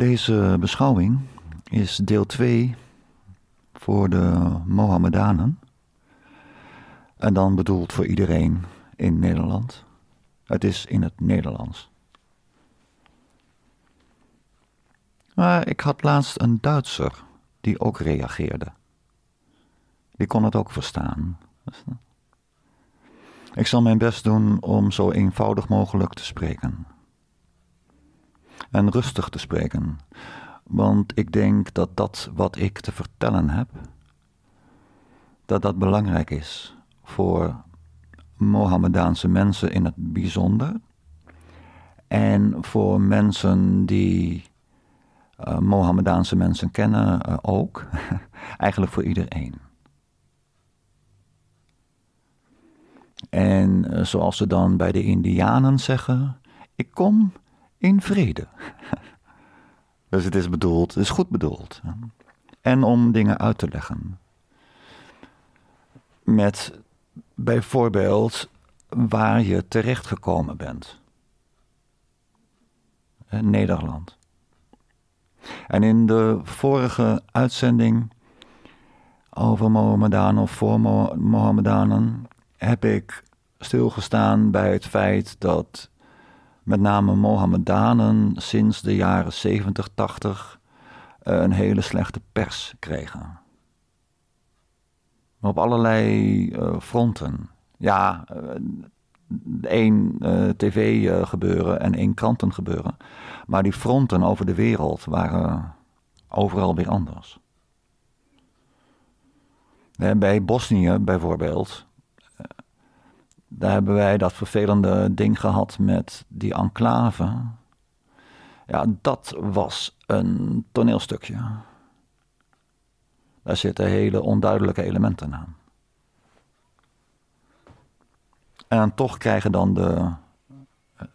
Deze beschouwing is deel 2 voor de Mohammedanen. En dan bedoeld voor iedereen in Nederland. Het is in het Nederlands. Maar ik had laatst een Duitser die ook reageerde. Die kon het ook verstaan. Ik zal mijn best doen om zo eenvoudig mogelijk te spreken en rustig te spreken. Want ik denk dat dat wat ik te vertellen heb, dat dat belangrijk is voor Mohammedaanse mensen in het bijzonder. En voor mensen die uh, Mohammedaanse mensen kennen eh, ook. Eigenlijk voor iedereen. En eh, zoals ze dan bij de Indianen zeggen: Ik kom in vrede. Dus het is bedoeld, het is goed bedoeld. En om dingen uit te leggen. Met bijvoorbeeld waar je terecht gekomen bent. In Nederland. En in de vorige uitzending over Mohammedanen of voor Mohammedanen heb ik stilgestaan bij het feit dat met name Mohammedanen, sinds de jaren 70, 80 eh, een hele slechte pers kregen. Op allerlei eh, fronten. Ja, eh, één tv-gebeuren en één gebeuren, Maar die fronten over de wereld waren overal weer anders. Bij Bosnië bijvoorbeeld daar hebben wij dat vervelende ding gehad met die enclave. Ja, dat was een toneelstukje. Daar zitten hele onduidelijke elementen aan. En toch krijgen dan de,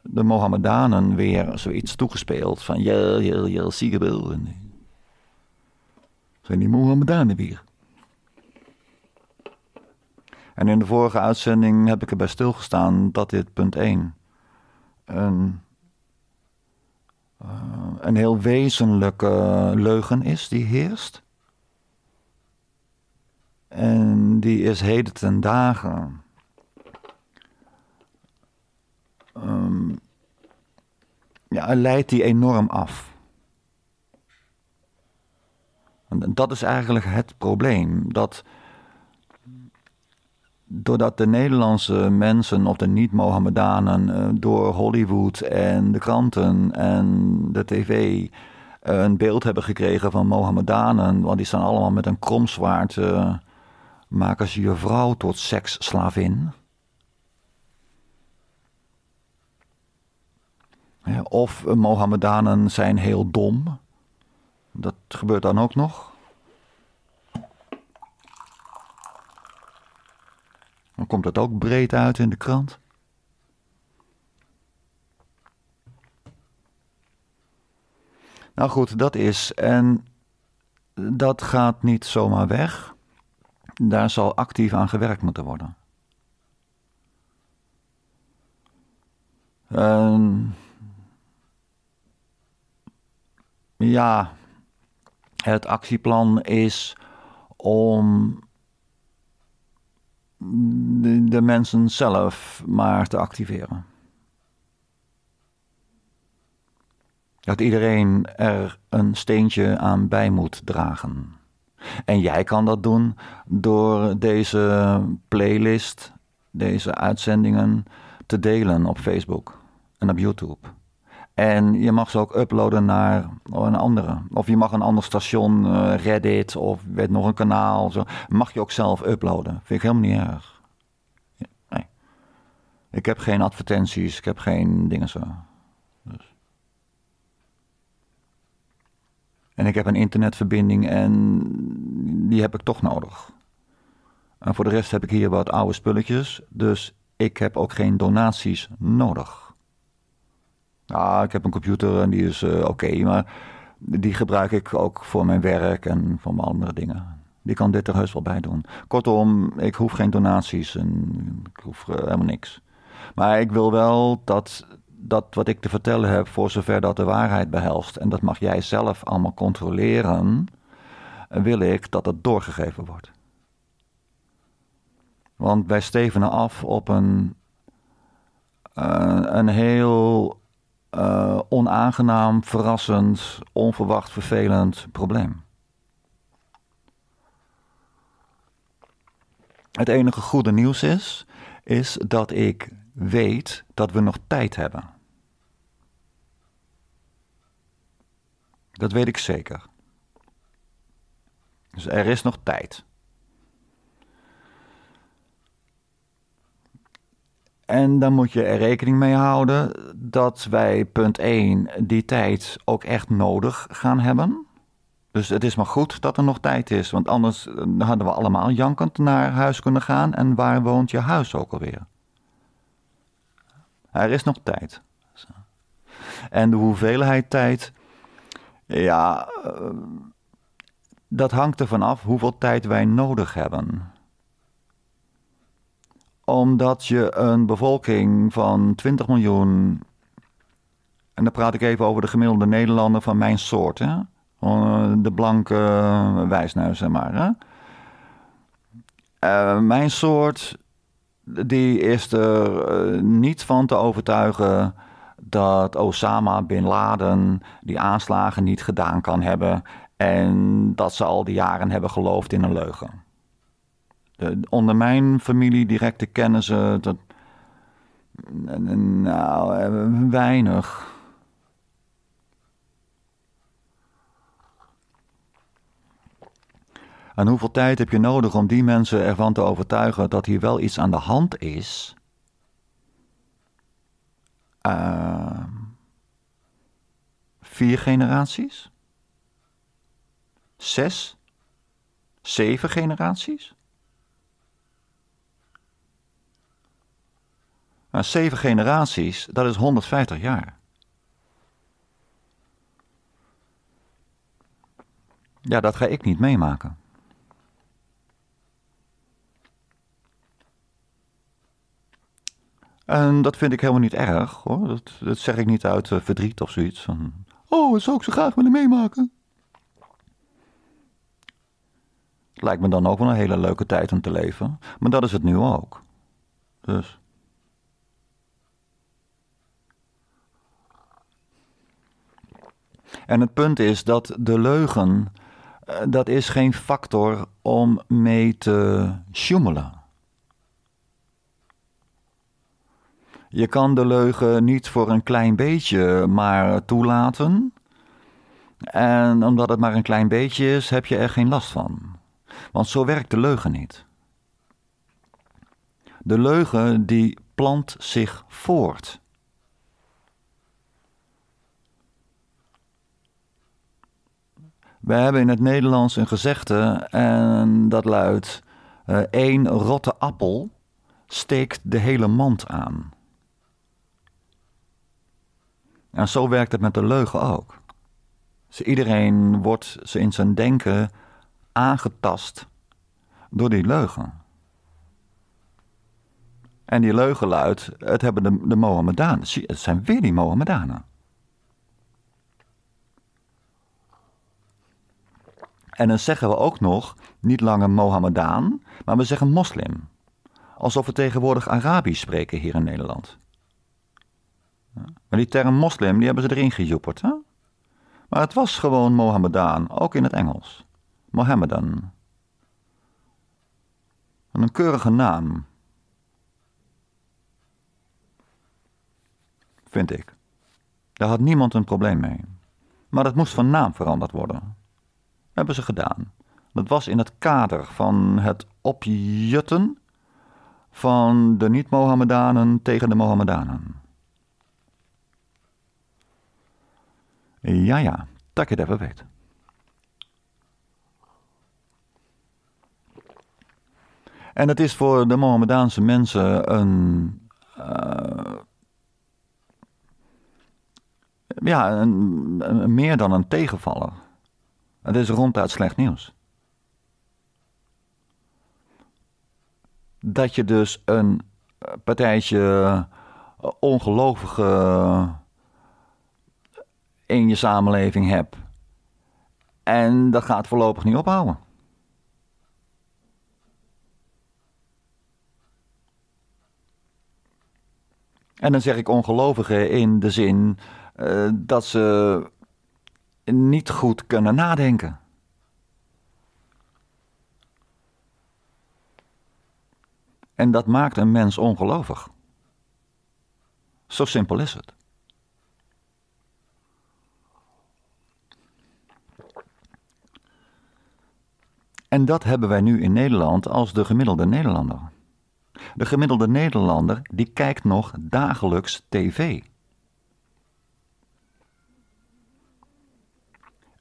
de Mohammedanen weer zoiets toegespeeld van... je zie je wel. Zijn die Mohammedanen weer? En in de vorige uitzending heb ik erbij stilgestaan dat dit punt 1 een, eh, een heel wezenlijke leugen is die heerst. En die is heden ten dagen. Um, ja, leidt die enorm af. En dat is eigenlijk het probleem. Dat doordat de Nederlandse mensen of de niet-Mohammedanen eh, door Hollywood en de kranten en de tv eh, een beeld hebben gekregen van Mohammedanen, want die staan allemaal met een kromzwaard, eh, maken ze je vrouw tot seksslavin. Of Mohammedanen zijn heel dom. Dat gebeurt dan ook nog. Dan komt dat ook breed uit in de krant. Nou goed, dat is. En dat gaat niet zomaar weg. Daar zal actief aan gewerkt moeten worden. Ehm, ja, het actieplan is om de, mensen zelf maar te activeren. Dat iedereen er een steentje aan bij moet dragen. En jij kan dat doen door deze playlist, deze uitzendingen te delen op Facebook en op YouTube. En je mag ze ook uploaden naar een andere. Of je mag een ander station, eh, Reddit of weet nog een kanaal. Zo. Mag je ook zelf uploaden. Vind ik helemaal niet erg. nee. Ik heb geen advertenties, ik heb geen dingen zo. Dus. En ik heb een internetverbinding en die heb ik toch nodig. En voor de rest heb ik hier wat oude spulletjes. Dus ik heb ook geen donaties nodig. Ah, ik heb een computer en die is eh, oké, maar die gebruik ik ook voor mijn werk en voor mijn andere dingen. Die kan dit er heus wel bij doen. Kortom, ik hoef geen donaties en ik hoef eh, helemaal niks. Maar ik wil wel dat dat wat ik te vertellen heb, voor zover dat de waarheid behelst, en dat mag jij zelf allemaal controleren, wil ik dat het doorgegeven wordt. Want wij stevenen af op een, eh, een heel uh, onaangenaam, verrassend, onverwacht, vervelend probleem. Het enige goede nieuws is, is dat ik weet dat we nog tijd hebben. Dat weet ik zeker. Dus er is nog tijd. En dan moet je er rekening mee houden dat wij, punt 1, die tijd ook echt nodig gaan hebben. Dus het is maar goed dat er nog tijd is, want anders eh, hadden we allemaal jankend naar huis kunnen gaan. En waar woont je huis ook alweer? Er is nog tijd. En de hoeveelheid tijd, ja, eh, dat hangt er af hoeveel tijd wij nodig hebben omdat je een bevolking van 20 miljoen. En dan praat ik even over de gemiddelde Nederlander van mijn soort. Hè? Eh, de blanke eh, wijsneus, zeg maar. Hè? Eh, mijn soort die is er niet van te overtuigen dat Osama bin Laden die aanslagen niet gedaan kan hebben en dat ze al die jaren hebben geloofd in een leugen onder mijn familie, directe ze. dat. Nou, weinig. En hoeveel tijd heb je nodig om die mensen ervan te overtuigen dat hier wel iets aan de hand is? Ehm, vier generaties? Zes? Zeven generaties? Maar zeven generaties, dat is 150 jaar. Ja, dat ga ik niet meemaken. En dat vind ik helemaal niet erg hoor. Dat, dat zeg ik niet uit eh, verdriet of zoiets. Van, oh, dat zou ik zo graag willen meemaken. Lijkt me dan ook wel een hele leuke tijd om te leven. Maar dat is het nu ook. Dus. En het punt is dat de leugen, eh, dat is geen factor om mee te sjoemelen. Je kan de leugen niet voor een klein beetje maar toelaten. En omdat het maar een klein beetje is, heb je er geen last van. Want zo werkt de leugen niet. De leugen die plant zich voort. We hebben in het Nederlands een gezegde en dat luidt: één eh, rotte appel steekt de hele mand aan. En zo werkt het met de leugen ook. iedereen wordt ze in zijn denken aangetast door die leugen. En die leugen luidt: het hebben de, de Mohammedanen. Het zijn weer die Mohammedanen. En dan zeggen we ook nog niet langer Mohammedaan, maar we zeggen moslim. Alsof we tegenwoordig Arabisch spreken hier in Nederland. Maar die term moslim, die hebben ze erin gejoeperd. Hè? Maar het was gewoon Mohammedaan, ook in het Engels. Mohammedan. een keurige naam. Vind ik. Daar had niemand een probleem mee. Maar dat moest van naam veranderd worden hebben ze gedaan. Dat was in het kader van het opjutten van de niet-Mohammedanen tegen de Mohammedanen. Ja, ja, dat je het even weet. En het is voor de Mohammedaanse mensen een. Eh, ja, een, meer dan een tegenvaller. Het is ronduit slecht nieuws. Dat je dus een eh, partijtje eh, ongelovigen eh, in je samenleving hebt. En dat gaat voorlopig niet ophouden. En dan zeg ik ongelovigen in de zin dat ze niet goed kunnen nadenken. En dat maakt een mens ongelovig. Zo simpel is het. En dat hebben wij nu in Nederland als de gemiddelde Nederlander. De gemiddelde Nederlander die kijkt nog dagelijks tv.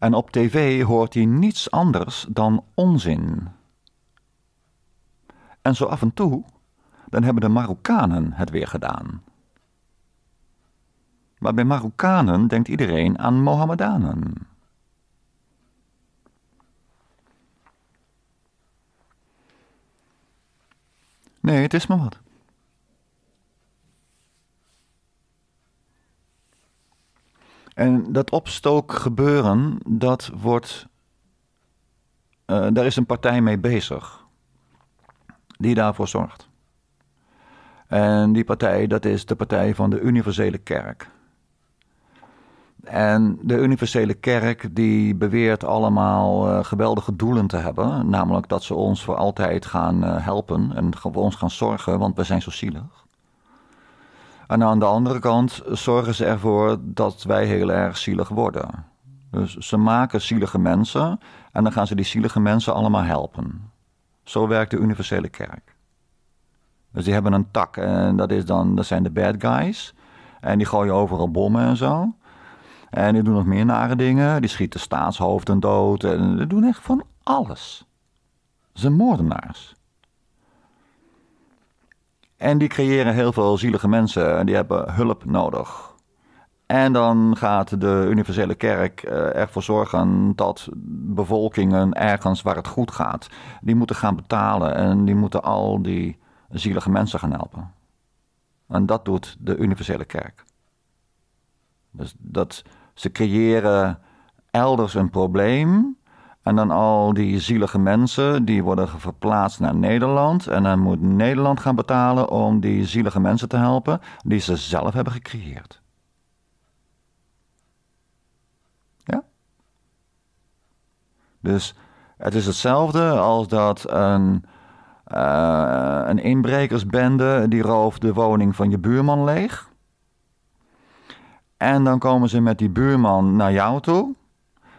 en op tv hoort hij niets anders dan onzin. En zo af en toe, dan hebben de Marokkanen het weer gedaan. Maar bij Marokkanen denkt iedereen aan Mohammedanen. Nee, het is maar wat. En dat opstook gebeuren, dat wordt. Eh, daar is een partij mee bezig. Die daarvoor zorgt. En die partij, dat is de partij van de Universele Kerk. En de Universele Kerk die beweert allemaal eh, geweldige doelen te hebben. Namelijk dat ze ons voor altijd gaan eh, helpen en voor ons gaan zorgen, want we zijn zo zielig. En aan de andere kant zorgen ze ervoor dat wij heel erg zielig worden. Dus ze maken zielige mensen en dan gaan ze die zielige mensen allemaal helpen. Zo werkt de universele kerk. Dus die hebben een tak en dat, is dan, dat zijn de bad guys. En die gooien overal bommen en zo. En die doen nog meer nare dingen. Die schieten staatshoofden dood. En die doen echt van alles. Ze zijn moordenaars. En die creëren heel veel zielige mensen en die hebben hulp nodig. En dan gaat de universele kerk eh, ervoor zorgen dat bevolkingen ergens waar het goed gaat, die moeten gaan betalen en die moeten al die zielige mensen gaan helpen. En dat doet de universele kerk. Dus dat ze creëren elders een probleem en dan al die zielige mensen, die worden verplaatst naar Nederland. En dan moet Nederland gaan betalen om die zielige mensen te helpen die ze zelf hebben gecreëerd. Ja? Dus het is hetzelfde als dat een, uh, een inbrekersbende die rooft de woning van je buurman leeg. En dan komen ze met die buurman naar jou toe.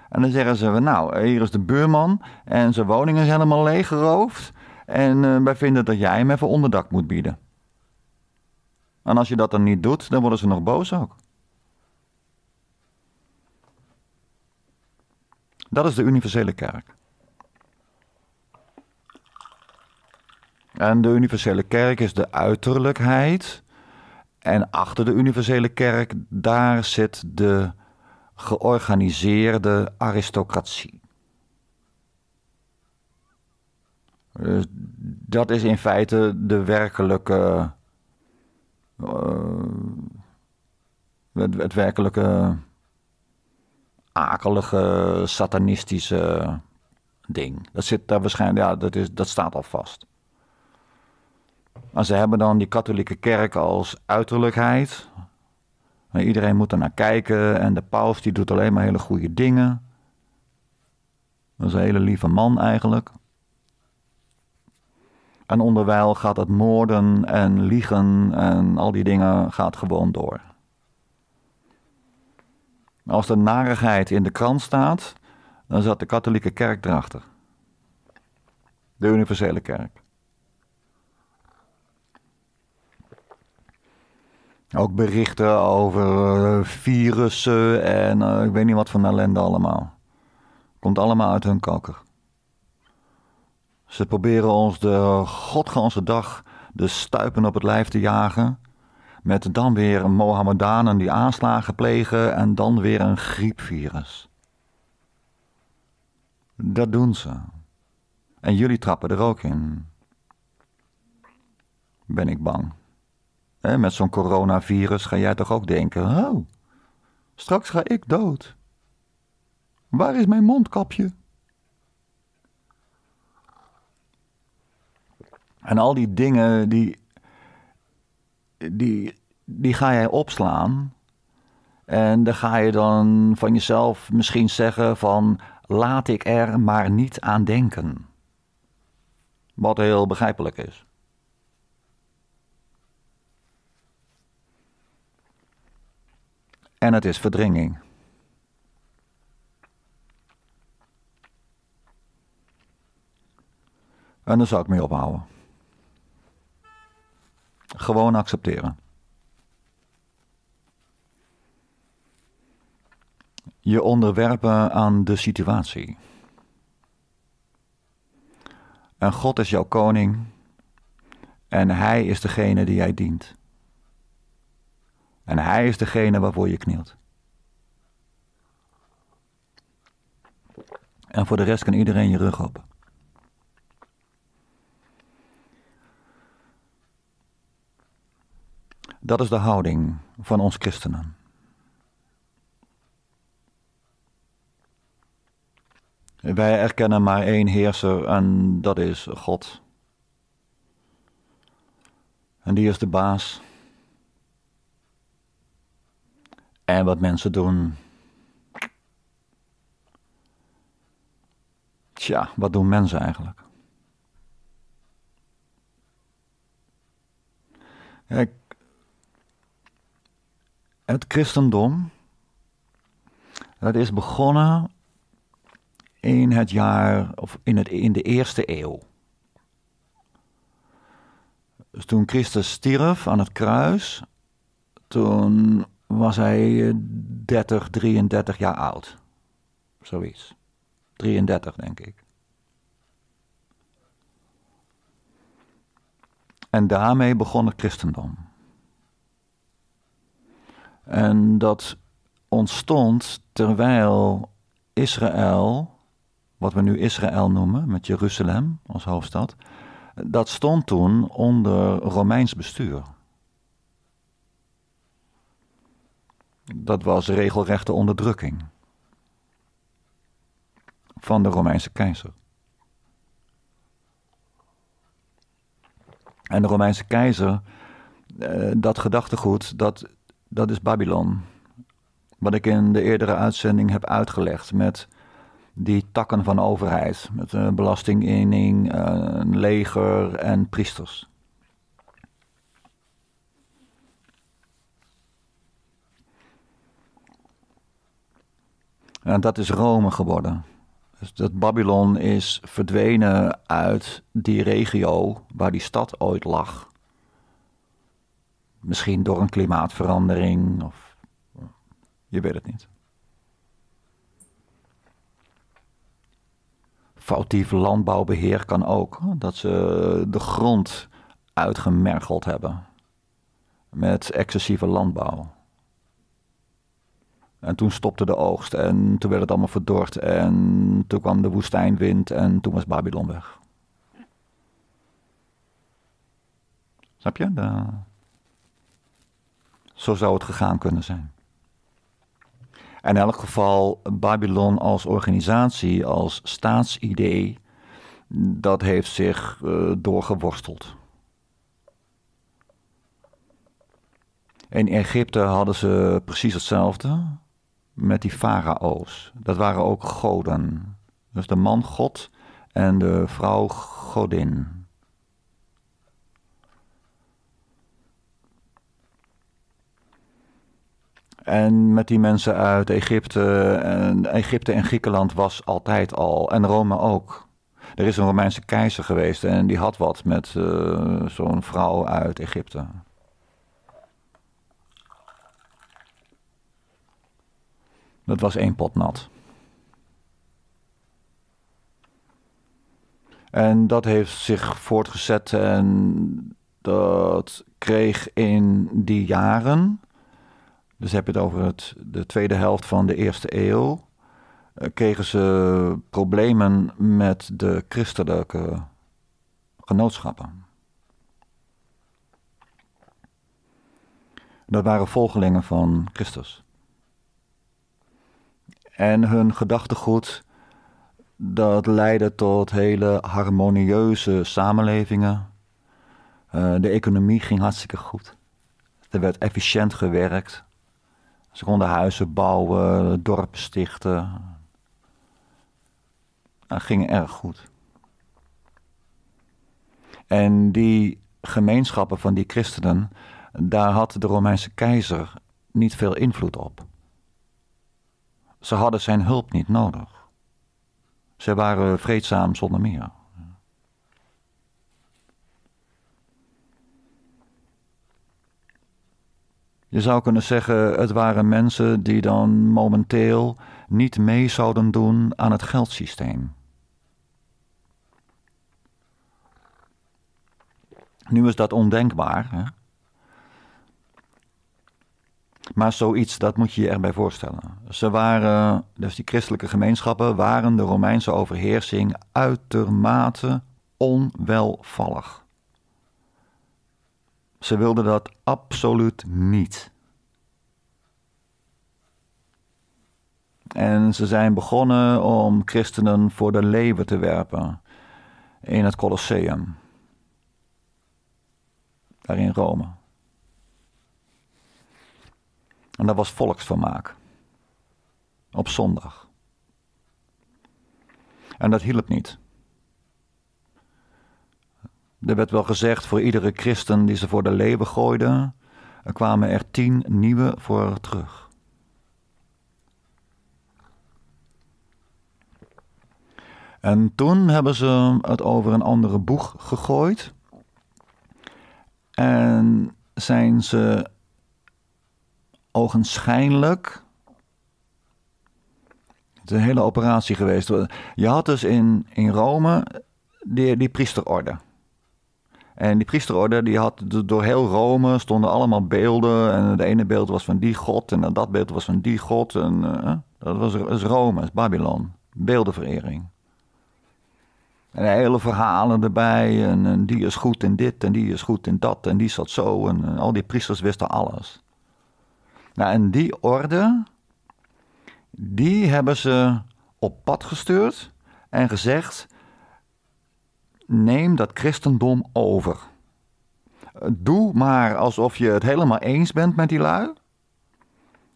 En dan zeggen ze, nou, eh, hier is de buurman en zijn woning is helemaal leeggeroofd. En eh, wij vinden dat jij hem even onderdak moet bieden. En als je dat dan niet doet, dan worden ze nog boos ook. Dat is de universele kerk. En de universele kerk is de uiterlijkheid. En achter de universele kerk, daar zit de georganiseerde aristocratie. Dus dat is in feite de werkelijke. Eh, het, het, werkelijke. akelige, satanistische ding. Dat zit daar waarschijnlijk. Ja, dat, is, dat staat al vast. Maar ze hebben dan die katholieke kerk als uiterlijkheid. Maar iedereen moet er naar kijken en de paus die doet alleen maar hele goede dingen. Dat is een hele lieve man eigenlijk. En onderwijl gaat het moorden en liegen en al die dingen gaat gewoon door. Als de narigheid in de krant staat, dan zat de katholieke kerk erachter. De universele kerk. Ook berichten over eh, virussen en eh, ik weet niet wat van ellende allemaal. Komt allemaal uit hun koker. Ze proberen ons de godganse dag de stuipen op het lijf te jagen. Met dan weer Mohammedanen die aanslagen plegen en dan weer een griepvirus. Dat doen ze. En jullie trappen er ook in. Ben ik bang met zo'n coronavirus ga jij toch ook denken: oh, straks ga ik dood. Waar is mijn mondkapje? En al die dingen die, die, die ga jij opslaan. En dan ga je dan van jezelf misschien zeggen van laat ik er maar niet aan denken. Wat heel begrijpelijk is. en het is verdringing. En daar zal ik mee ophouden. Gewoon accepteren. Je onderwerpen aan de situatie. En God is jouw koning en Hij is degene die jij dient. En hij is degene waarvoor je knielt. En voor de rest kan iedereen je rug op. Dat is de houding van ons christenen. Wij erkennen maar één heerser en dat is God. En die is de baas. En wat mensen doen. Tja, wat doen mensen eigenlijk? het christendom, dat is begonnen in het jaar, of in, het, in de eerste eeuw. Dus toen Christus stierf aan het kruis, toen was hij 30, eh, 33 jaar oud. Zoiets. 33, denk ik. En daarmee begon het christendom. En dat ontstond terwijl Israël, wat we nu Israël noemen, met Jeruzalem als hoofdstad, dat stond toen onder Romeins bestuur. Dat was regelrechte onderdrukking van de Romeinse keizer. En de Romeinse keizer, eh, dat gedachtegoed, dat, dat is Babylon. Wat ik in de eerdere uitzending heb uitgelegd met die takken van overheid. Met een eh, belastinginning, eh, een leger en priesters. En dat is Rome geworden. Dus dat Babylon is verdwenen uit die regio waar die stad ooit lag. Misschien door een klimaatverandering of je weet het niet. Foutief landbouwbeheer kan ook. Dat ze de grond uitgemergeld hebben met excessieve landbouw. En toen stopte de oogst en toen werd het allemaal verdord. En toen kwam de woestijnwind en toen was Babylon weg. Snap je? De... Zo zou het gegaan kunnen zijn. En in elk geval, Babylon als organisatie, als staatsidee, dat heeft zich eh, doorgeworsteld. In Egypte hadden ze precies hetzelfde met die farao's. Dat waren ook goden. Dus de man god en de vrouw godin. En met die mensen uit Egypte en, Egypte en Griekenland was altijd al. En Rome ook. Er is een Romeinse keizer geweest en die had wat met eh, zo'n vrouw uit Egypte. Dat was één pot nat. En dat heeft zich voortgezet en dat kreeg in die jaren, dus heb je het over het, de tweede helft van de eerste eeuw, eh, kregen ze problemen met de christelijke genootschappen. Dat waren volgelingen van Christus en hun gedachtegoed. Dat leidde tot hele harmonieuze samenlevingen. Eh, de economie ging hartstikke goed. Er werd efficiënt gewerkt. Ze konden huizen bouwen, dorpen stichten. Dat ging erg goed. En die gemeenschappen van die christenen, daar had de Romeinse keizer niet veel invloed op. Ze hadden zijn hulp niet nodig. Ze waren vreedzaam zonder meer. Je zou kunnen zeggen, het waren mensen die dan momenteel niet mee zouden doen aan het geldsysteem. Nu is dat ondenkbaar. Hè? Maar zoiets, dat moet je je erbij voorstellen. Ze waren, dus die christelijke gemeenschappen, waren de Romeinse overheersing uitermate onwelvallig. Ze wilden dat absoluut niet. En ze zijn begonnen om christenen voor de leeuwen te werpen in het Colosseum, daar in Rome. En dat was volksvermaak. Op zondag. En dat hielp niet. Er werd wel gezegd voor iedere christen die ze voor de leeuwen gooiden, er kwamen er tien nieuwe voor terug. En toen hebben ze het over een andere boeg gegooid. En zijn ze ogenschijnlijk. Het is een hele operatie geweest. Je had dus in, in Rome die, die priesterorde. En die priesterorde die had door heel Rome stonden allemaal beelden. En het ene beeld was van die god en dat beeld was van die god. En, eh, dat, was, Rome, dat is Babylon. Beeldenverering. En hele verhalen erbij. En, die is goed in dit en die is goed in dat. En die zat zo. en al die priesters wisten alles. Nou, en die orde, die hebben ze op pad gestuurd en gezegd: neem dat christendom over. Doe maar alsof je het helemaal eens bent met die lui.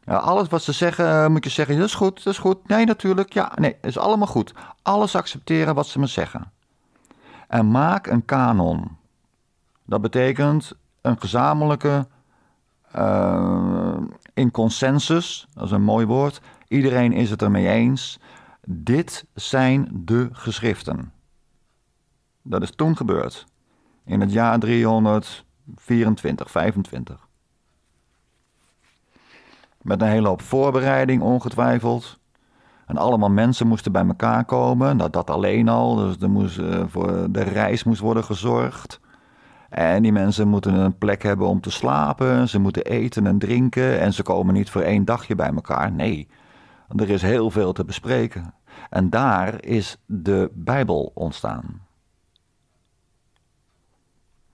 Alles wat ze zeggen, eh, moet je zeggen: dat is goed, dat is goed. Nee, natuurlijk, ja, nee, is allemaal goed. Alles accepteren wat ze me zeggen. En maak een kanon. Dat betekent een gezamenlijke eh, in consensus, dat is een mooi woord, iedereen is het ermee eens. Dit zijn de geschriften. Dat is toen gebeurd, in het jaar 324, 25. Met een hele hoop voorbereiding, ongetwijfeld. En allemaal mensen moesten bij elkaar komen. Dat, dat alleen al. Dus er moest, eh, voor de reis moest worden gezorgd. En die mensen moeten een plek hebben om te slapen, ze moeten eten en drinken en ze komen niet voor één dagje bij elkaar. Nee, er is heel veel te bespreken. En daar is de Bijbel ontstaan.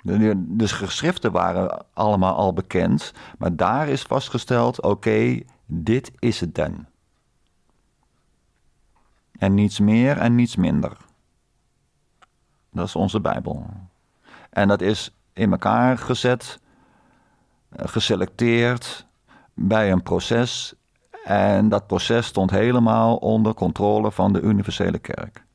De, geschriften waren allemaal al bekend, maar daar is vastgesteld: oké, dit is het dan. En niets meer en niets minder. Dat is onze Bijbel. En dat is in elkaar gezet, eh, geselecteerd bij een proces. En dat proces stond helemaal onder controle van de universele kerk.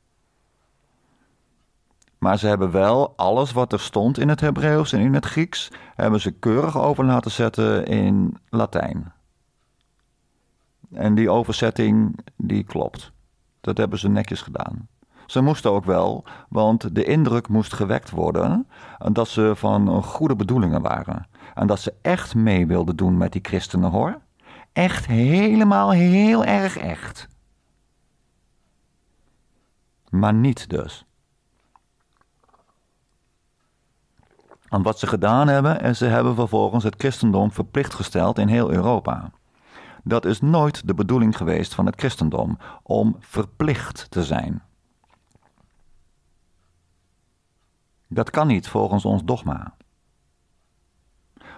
Maar ze hebben wel alles wat er stond in het Hebreeuws en in het Grieks, hebben ze keurig over laten zetten in Latijn. En die overzetting, die klopt. Dat hebben ze netjes gedaan. Ze moesten ook wel, want de indruk moest gewekt worden eh, dat ze van eh, goede bedoelingen waren. En dat ze echt mee wilden doen met die christenen hoor. Echt helemaal heel erg echt. Maar niet dus. En wat ze gedaan hebben, is ze hebben vervolgens het christendom verplicht gesteld in heel Europa. Dat is nooit de bedoeling geweest van het christendom om verplicht te zijn. Dat kan niet volgens ons dogma.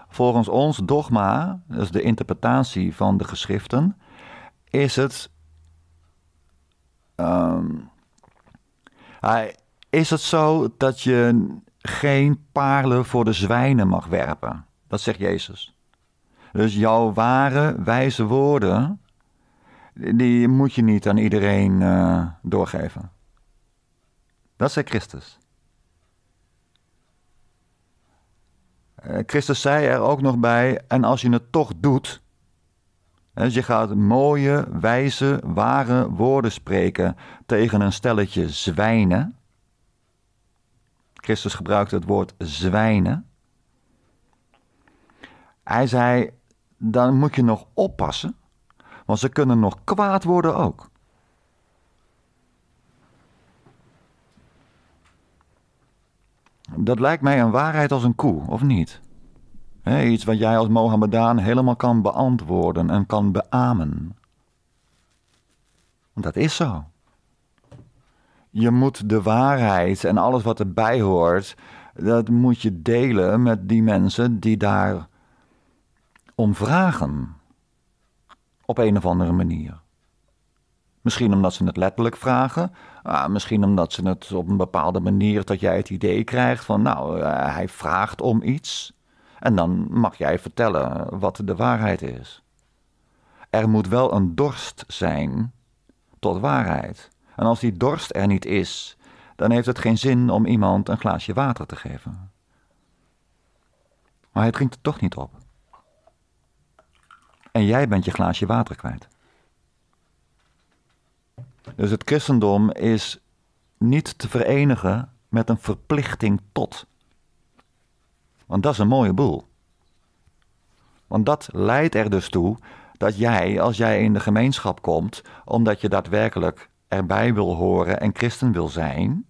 Volgens ons dogma, dus de interpretatie van de geschriften, is het. Ehm, is het zo dat je geen paarlen voor de zwijnen mag werpen? Dat zegt Jezus. Dus jouw ware, wijze woorden, die moet je niet aan iedereen eh, doorgeven. Dat zegt Christus. Eh, Christus zei er ook nog bij: en als je het toch doet, dus je gaat mooie, wijze, ware woorden spreken tegen een stelletje zwijnen. Christus gebruikte het woord zwijnen. Hij zei: dan moet je nog oppassen, want ze kunnen nog kwaad worden ook. Dat lijkt mij een waarheid als een koe, of niet? iets wat jij als Mohammedaan helemaal kan beantwoorden en kan beamen. Dat is zo. Je moet de waarheid en alles wat erbij hoort, dat moet je delen met die mensen die daar om vragen. Op een of andere manier. Misschien omdat ze het letterlijk vragen, Ah, misschien omdat ze het op een bepaalde manier dat jij het idee krijgt van nou, eh, hij vraagt om iets. En dan mag jij vertellen wat de waarheid is. Er moet wel een dorst zijn tot waarheid. En als die dorst er niet is, dan heeft het geen zin om iemand een glaasje water te geven. Maar hij drinkt het toch niet op. En jij bent je glaasje water kwijt. Dus het christendom is niet te verenigen met een verplichting tot. Want dat is een mooie boel. Want dat leidt er dus toe dat jij, als jij in de gemeenschap komt, omdat je daadwerkelijk erbij wil horen en christen wil zijn,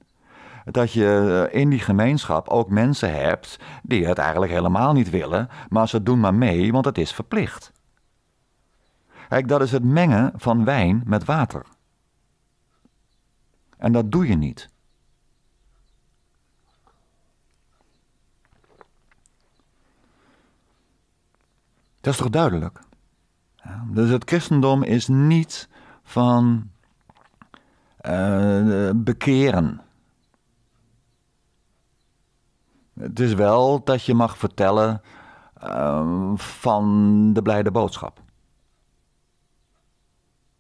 dat je eh, in die gemeenschap ook mensen hebt die het eigenlijk helemaal niet willen, maar ze doen maar mee, want het is verplicht. Kijk, dat is het mengen van wijn met water. En dat doe je niet. Dat is toch duidelijk? Ja, dus het christendom is niet van eh, bekeren. Het is wel dat je mag vertellen ehm, van de blijde boodschap.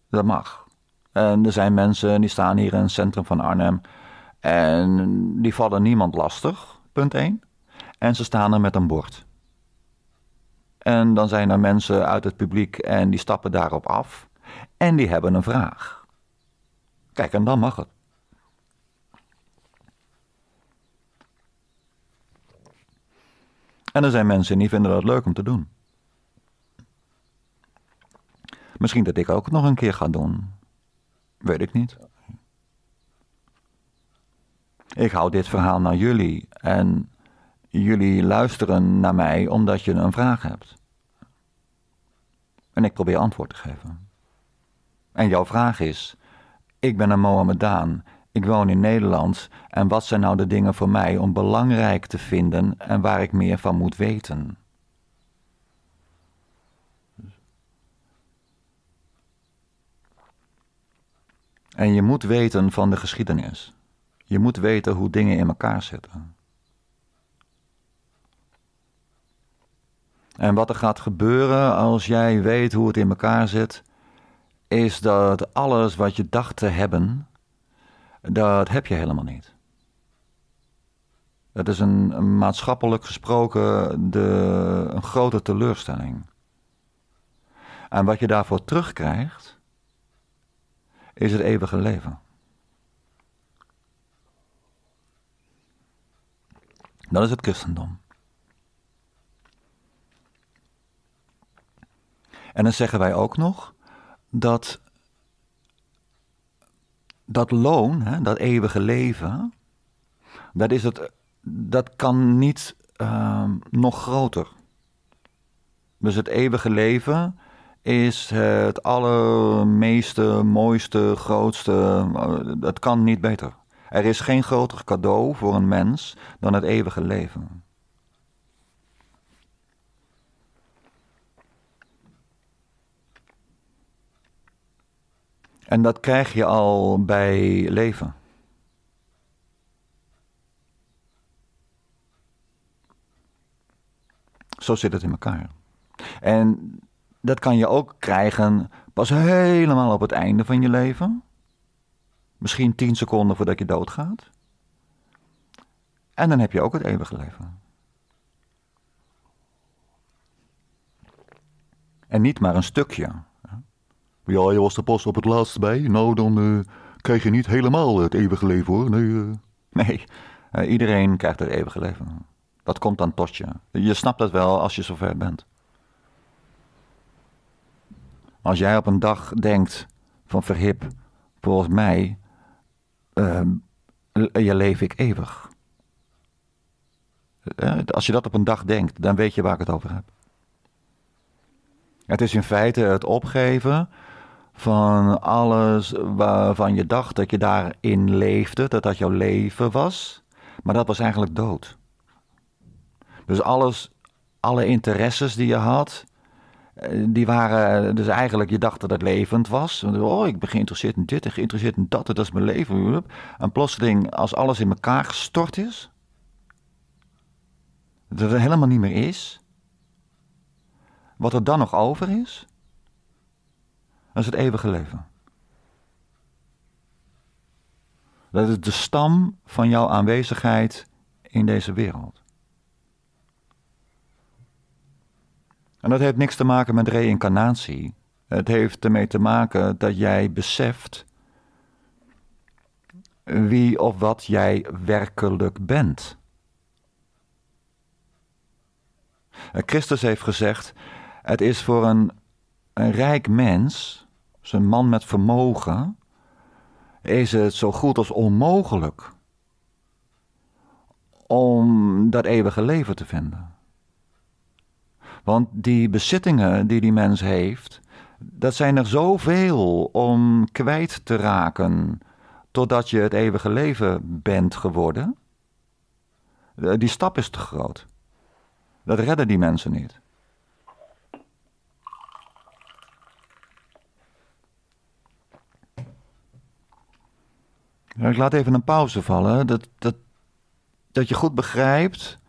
Dat mag. En er zijn mensen die staan hier in het centrum van Arnhem en die vallen niemand lastig, punt 1. En ze staan er met een bord. En dan zijn er mensen uit het publiek en die stappen daarop af en die hebben een vraag. Kijk, en dan mag het. En er zijn mensen die vinden dat leuk om te doen. Misschien dat ik ook nog een keer ga doen. Weet ik niet. Ik hou dit verhaal naar jullie en jullie luisteren naar mij omdat je een vraag hebt. En ik probeer antwoord te geven. En jouw vraag is: Ik ben een Mohammedaan, ik woon in Nederland en wat zijn nou de dingen voor mij om belangrijk te vinden en waar ik meer van moet weten? En je moet weten van de geschiedenis. Je moet weten hoe dingen in elkaar zitten. En wat er gaat gebeuren als jij weet hoe het in elkaar zit, is dat alles wat je dacht te hebben, dat heb je helemaal niet. Dat is een maatschappelijk gesproken de, een grote teleurstelling. En wat je daarvoor terugkrijgt, is het eeuwige leven. Dat is het christendom. En dan zeggen wij ook nog dat dat loon, hè, dat eeuwige leven, dat, is het, dat kan niet ehm, nog groter. Dus het eeuwige leven is het allermeeste, mooiste, grootste. Eh, het kan niet beter. Er is geen groter cadeau voor een mens dan het eeuwige leven. En dat krijg je al bij leven. Zo zit het in elkaar. En dat kan je ook krijgen pas helemaal op het einde van je leven. Misschien tien seconden voordat je doodgaat. En dan heb je ook het eeuwige leven. En niet maar een stukje. Ja, je was er pas op het laatste bij. Nou, dan eh, krijg je niet helemaal het eeuwige leven hoor. Nee, eh. nee eh, iedereen krijgt het eeuwige leven. Dat komt dan tot je. Je snapt dat wel als je zover bent. Als jij op een dag denkt van verhip, volgens mij ehm, je leef ik eeuwig. Eh, als je dat op een dag denkt, dan weet je waar ik het over heb. Het is in feite het opgeven van alles waarvan je dacht dat je daarin leefde, dat dat jouw leven was, maar dat was eigenlijk dood. Dus alles, alle interesses die je had, die waren dus eigenlijk, je dacht dat het levend was. Oh, ik ben geïnteresseerd in dit en geïnteresseerd in dat, dat is mijn leven. En plotseling, als alles in elkaar gestort is, dat er helemaal niet meer is, wat er dan nog over is, is het eeuwige leven. Dat is de stam van jouw aanwezigheid in deze wereld. En dat heeft niks te maken met reïncarnatie. Het heeft ermee te maken dat jij beseft wie of wat jij werkelijk bent. Christus heeft gezegd: het is voor een, een rijk mens, een man met vermogen, is het zo goed als onmogelijk om dat eeuwige leven te vinden. Want die bezittingen die die mens heeft, dat zijn er zoveel om kwijt te raken totdat je het eeuwige leven bent geworden. Eh, die stap is te groot. Dat redden die mensen niet. Ik laat even een pauze vallen. Dat, dat, dat je goed begrijpt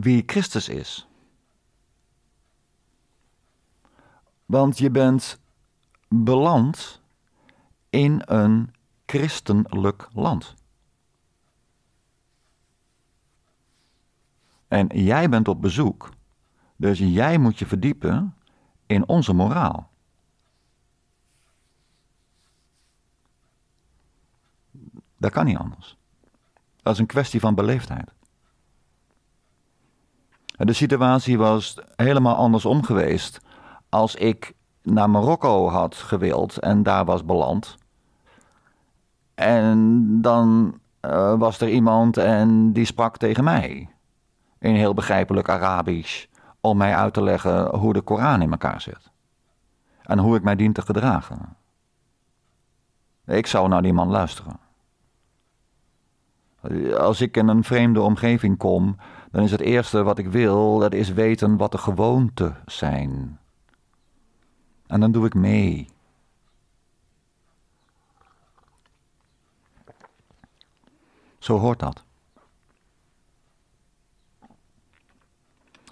wie Christus is. Want je bent beland in een christelijk land. En jij bent op bezoek, dus jij moet je verdiepen in onze moraal. Dat kan niet anders. Dat is een kwestie van beleefdheid. De situatie was helemaal andersom geweest als ik naar Marokko had gewild en daar was beland. En dan eh, was er iemand en die sprak tegen mij. In heel begrijpelijk Arabisch. Om mij uit te leggen hoe de Koran in elkaar zit. En hoe ik mij dient te gedragen. Ik zou naar die man luisteren. Als ik in een vreemde omgeving kom, dan is het eerste wat ik wil, dat is weten wat de gewoonten zijn. En dan doe ik mee. Zo hoort dat.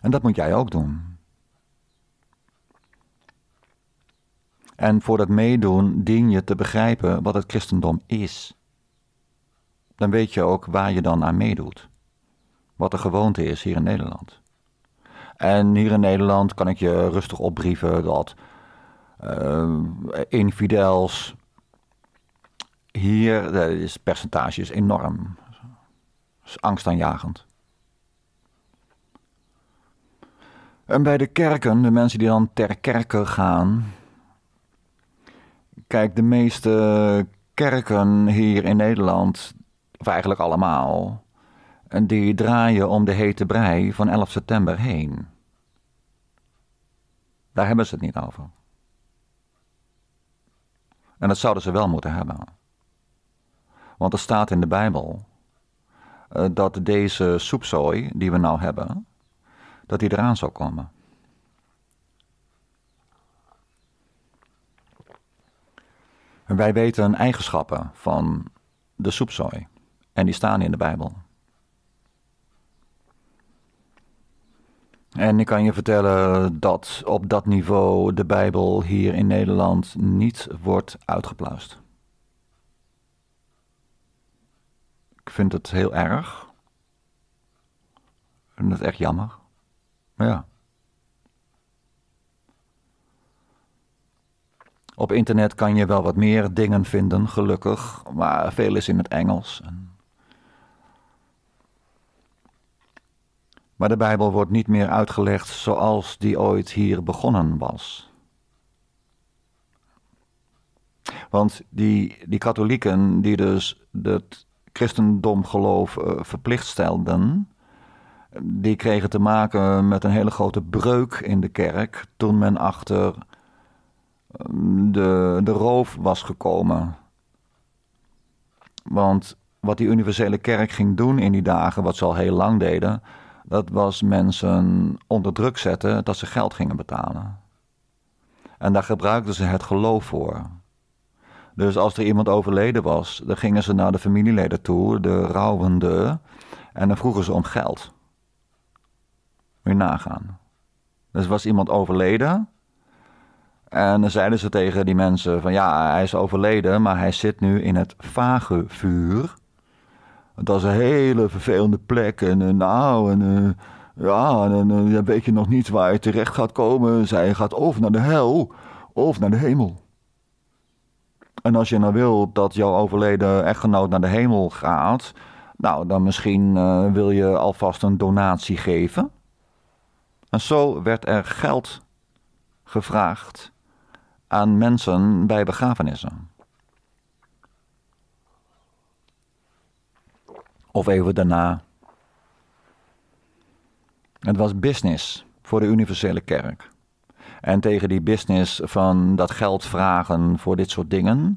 En dat moet jij ook doen. En voor dat meedoen dien je te begrijpen wat het christendom is. Dan weet je ook waar je dan aan meedoet. Wat de gewoonte is hier in Nederland. En hier in Nederland kan ik je rustig opbrieven dat uh, ehm, infidels. Hier is het percentage is enorm. Dat is angstaanjagend. En bij de kerken, de mensen die dan ter kerken gaan. Kijk, de meeste kerken hier in Nederland, of eigenlijk allemaal, die draaien om de hete brei van 11 september heen. Daar hebben ze het niet over. En dat zouden ze wel moeten hebben. Want er staat in de Bijbel eh, dat deze soepzooi die we nou hebben, dat die eraan zou komen. En wij weten eigenschappen van de soepzooi. En die staan in de Bijbel. En ik kan je vertellen dat op dat niveau de Bijbel hier in Nederland niet wordt uitgeplaatst. Ik vind het heel erg. Ik vind het echt jammer. ja. Op internet kan je wel wat meer dingen vinden, gelukkig, maar veel is in het Engels. En Maar de Bijbel wordt niet meer uitgelegd zoals die ooit hier begonnen was. Want die, die katholieken die dus het christendomgeloof eh, verplicht stelden, die kregen te maken met een hele grote breuk in de kerk toen men achter ehm, de, de roof was gekomen. Want wat die universele kerk ging doen in die dagen, wat ze al heel lang deden, dat was mensen onder druk zetten dat ze geld gingen betalen. En daar gebruikten ze het geloof voor. Dus als er iemand overleden was, dan gingen ze naar de familieleden toe, de rouwende, en dan vroegen ze om geld. Moet nagaan. Dus was iemand overleden. En dan zeiden ze tegen die mensen van ja, hij is overleden, maar hij zit nu in het vage vuur. Het is een hele vervelende plek. En eh, nou, en, uh, ja, en uh, weet je nog niet waar je terecht gaat komen. Zij gaat of naar de hel of naar de hemel. En als je nou wil dat jouw overleden echtgenoot naar de hemel gaat, nou dan misschien wil je alvast een donatie geven. En zo werd er geld gevraagd aan mensen bij begrafenissen. Of even daarna. Het was business voor de universele kerk. En tegen die business van dat geld vragen voor dit soort dingen.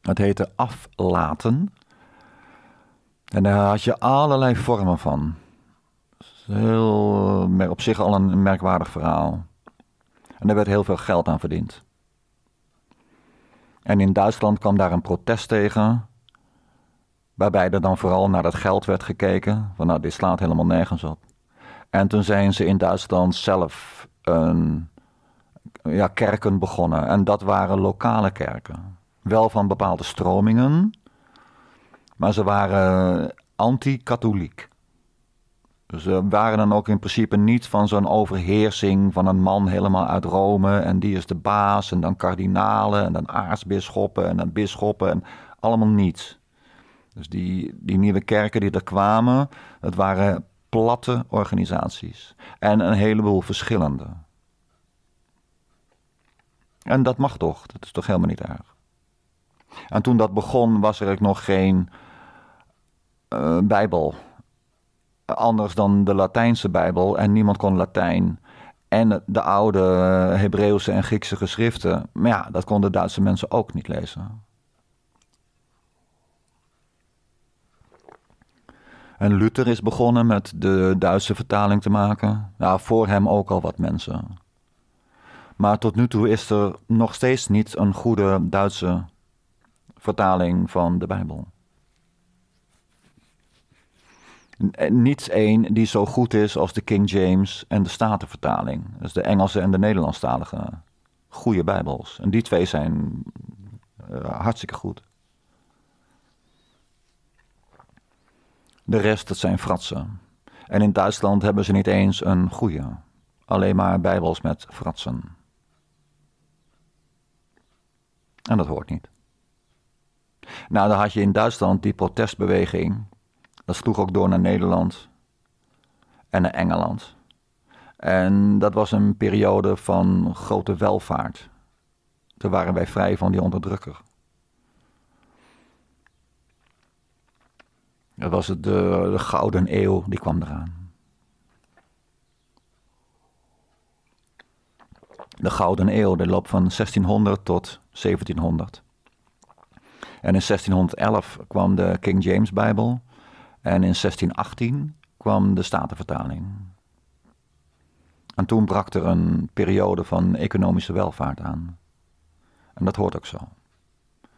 dat heette aflaten. En daar had je allerlei vormen van. Heel, eh, op zich al een merkwaardig verhaal. En daar werd heel veel geld aan verdiend. En in Duitsland kwam daar een protest tegen. Waarbij er dan vooral naar dat geld werd gekeken. Van nou, dit slaat helemaal nergens op. En toen zijn ze in Duitsland zelf een, ja, kerken begonnen. En dat waren lokale kerken. Wel van bepaalde stromingen. Maar ze waren anti-katholiek. Ze waren dan ook in principe niet van zo'n overheersing van een man helemaal uit Rome en die is de baas en dan kardinalen en dan aartsbisschoppen en dan bisschoppen en allemaal niets. Dus die, die nieuwe kerken die er kwamen, dat waren platte organisaties. En een heleboel verschillende. En dat mag toch, dat is toch helemaal niet erg. En toen dat begon was er ook nog geen eh, Bijbel. Anders dan de Latijnse Bijbel. En niemand kon Latijn. En de oude eh, Hebreeuwse en Griekse geschriften. Maar ja, dat konden Duitse mensen ook niet lezen. En Luther is begonnen met de Duitse vertaling te maken. Ja, voor hem ook al wat mensen. Maar tot nu toe is er nog steeds niet een goede Duitse vertaling van de Bijbel. Niets één die zo goed is als de King James en de Statenvertaling. Dus de Engelse en de Nederlandstalige. Goede Bijbels. En die twee zijn eh, hartstikke goed. De rest, dat zijn fratsen. En in Duitsland hebben ze niet eens een goede. Alleen maar bijbels met fratsen. En dat hoort niet. Nou, dan had je in Duitsland die protestbeweging. Dat sloeg ook door naar Nederland en naar Engeland. En dat was een periode van grote welvaart. Toen waren wij vrij van die onderdrukker. Dat was het, de, de Gouden Eeuw, die kwam eraan. de Gouden Eeuw, de loop van 1600 tot 1700. En in 1611 kwam de King James Bijbel en in 1618 kwam de Statenvertaling. En toen brak er een periode van economische welvaart aan. En dat hoort ook zo.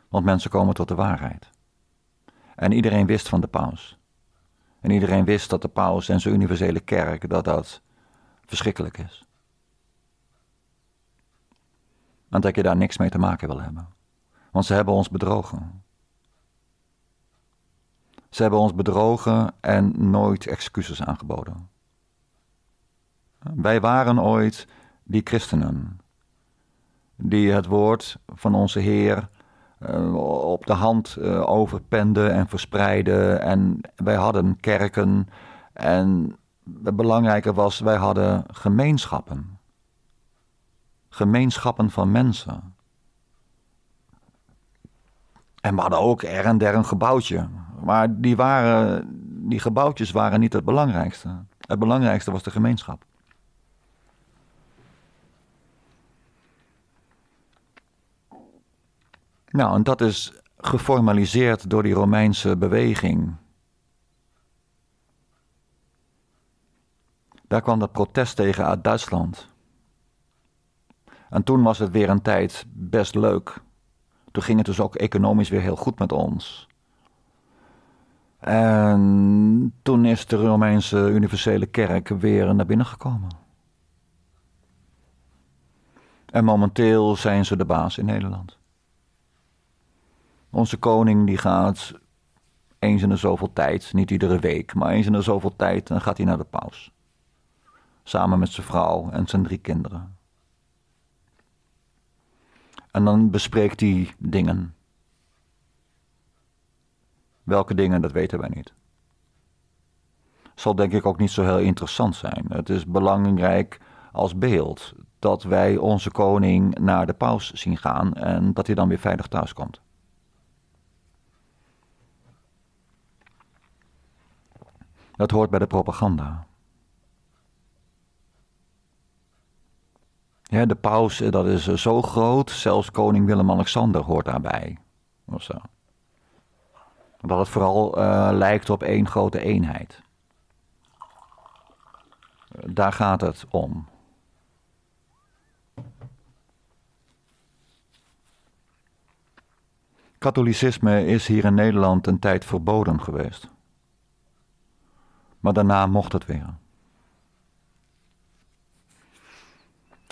Want mensen komen tot de waarheid. En iedereen wist van de paus. En iedereen wist dat de paus en zijn universele kerk, dat dat verschrikkelijk is. En dat je daar niks mee te maken wil hebben. Want ze hebben ons bedrogen. Ze hebben ons bedrogen en nooit excuses aangeboden. Wij waren ooit die christenen die het woord van onze Heer eh, op de hand eh, overpenden en verspreiden. En wij hadden kerken. En het belangrijke was, wij hadden gemeenschappen. Gemeenschappen van mensen. En we hadden ook er en der een gebouwtje. Maar die, waren, die gebouwtjes waren niet het belangrijkste. Het belangrijkste was de gemeenschap. Nou, en dat is geformaliseerd door die Romeinse beweging. Daar kwam dat protest tegen uit Duitsland. En toen was het weer een tijd best leuk. Toen ging het dus ook economisch weer heel goed met ons. En toen is de Romeinse universele kerk weer naar binnen gekomen. En momenteel zijn ze de baas in Nederland. Onze koning die gaat eens in de zoveel tijd, niet iedere week, maar eens in de zoveel tijd, dan gaat hij naar de paus. Samen met zijn vrouw en zijn drie kinderen. En dan bespreekt hij dingen. Welke dingen, dat weten wij niet. Zal denk ik ook niet zo heel interessant zijn. Het is belangrijk als beeld dat wij onze koning naar de paus zien gaan en dat hij dan weer veilig thuis komt. Dat hoort bij de propaganda. Ja, de paus, eh, dat is eh, zo groot, zelfs koning Willem-Alexander hoort daarbij. Of zo. Dat het vooral eh, lijkt op één grote eenheid. Daar gaat het om. Katholicisme is hier in Nederland een tijd verboden geweest. Maar daarna mocht het weer.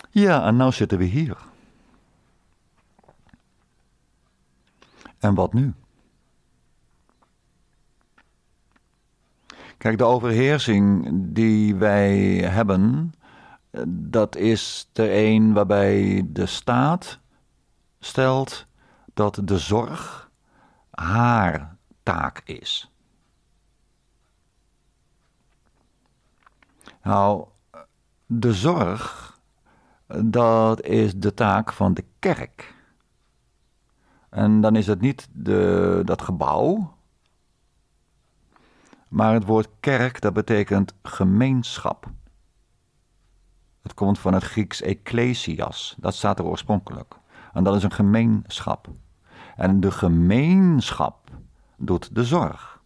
Ja, en nou zitten we hier. En wat nu? Kijk, de overheersing die wij hebben, dat is de een waarbij de staat stelt dat de zorg haar taak is. Nou, de zorg, dat is de taak van de kerk. En dan is het niet de, dat gebouw, maar het woord kerk, dat betekent gemeenschap. Het komt van het Grieks ecclesias, dat staat er oorspronkelijk. En dat is een gemeenschap. En de gemeenschap doet de zorg.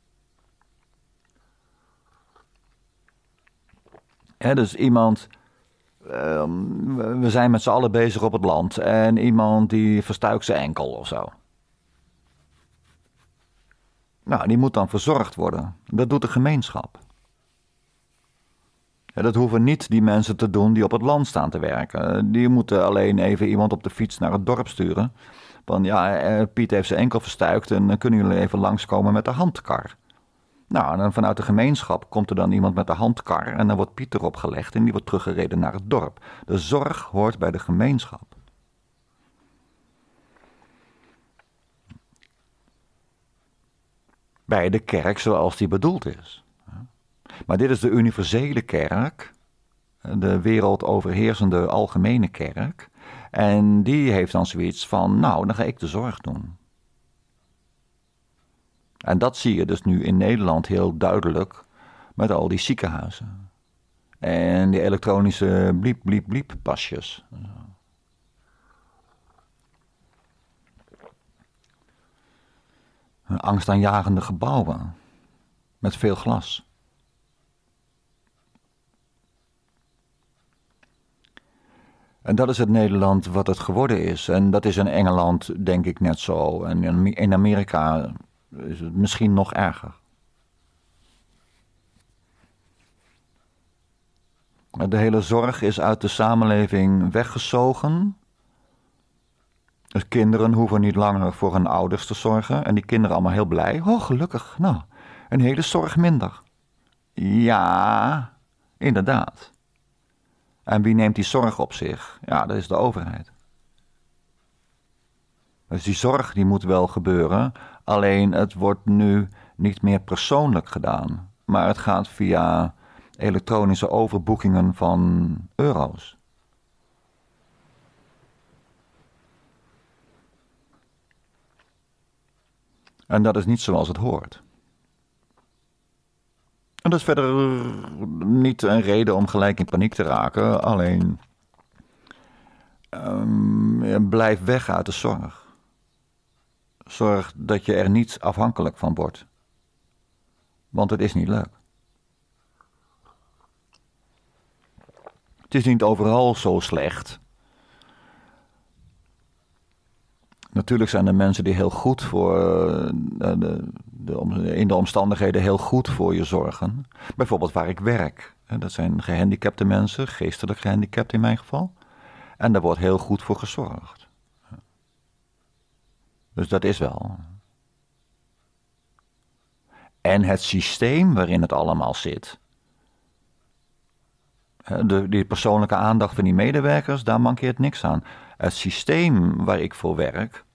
dus iemand. Ehm, we zijn met z'n allen bezig op het land. En iemand die verstuikt zijn enkel of zo. Nou, die moet dan verzorgd worden. Dat doet de gemeenschap. dat hoeven niet die mensen te doen die op het land staan te werken. Die moeten alleen even iemand op de fiets naar het dorp sturen. Van ja, eh, Piet heeft zijn enkel verstuikt en dan kunnen jullie even langskomen met de handkar. Nou, en dan vanuit de gemeenschap komt er dan iemand met de handkar en dan wordt Pieter opgelegd en die wordt teruggereden naar het dorp. De zorg hoort bij de gemeenschap. Bij de kerk zoals die bedoeld is. Maar dit is de universele kerk, de wereldoverheersende algemene kerk. En die heeft dan zoiets van, nou, dan ga ik de zorg doen. En dat zie je dus nu in Nederland heel duidelijk met al die ziekenhuizen. En die elektronische bliep, bliep, bliep pasjes. Een angstaanjagende gebouwen met veel glas. En dat is het Nederland wat het geworden is. En dat is in Engeland, denk ik, net zo. En in Amerika is het misschien nog erger. De hele zorg is uit de samenleving weggezogen. kinderen hoeven niet langer voor hun ouders te zorgen. En die kinderen allemaal heel blij. Oh, gelukkig. Nou, een hele zorg minder. Ja, inderdaad. En wie neemt die zorg op zich? Ja, dat is de overheid. Dus die zorg die moet wel gebeuren, Alleen het wordt nu niet meer persoonlijk gedaan, maar het gaat via elektronische overboekingen van euro's. En dat is niet zoals het hoort. En dat is verder niet een reden om gelijk in paniek te raken, alleen ehm, blijf weg uit de zorg zorg dat je er niet afhankelijk van wordt. Want het is niet leuk. Het is niet overal zo slecht. Natuurlijk zijn er mensen die heel goed voor eh, de, de, in de omstandigheden heel goed voor je zorgen. Bijvoorbeeld waar ik werk. Dat zijn gehandicapte mensen, geestelijk gehandicapt in mijn geval. En daar wordt heel goed voor gezorgd. Dus dat is wel. En het systeem waarin het allemaal zit. De, die persoonlijke aandacht van die medewerkers, daar mankeert niks aan. Het systeem waar ik voor werk,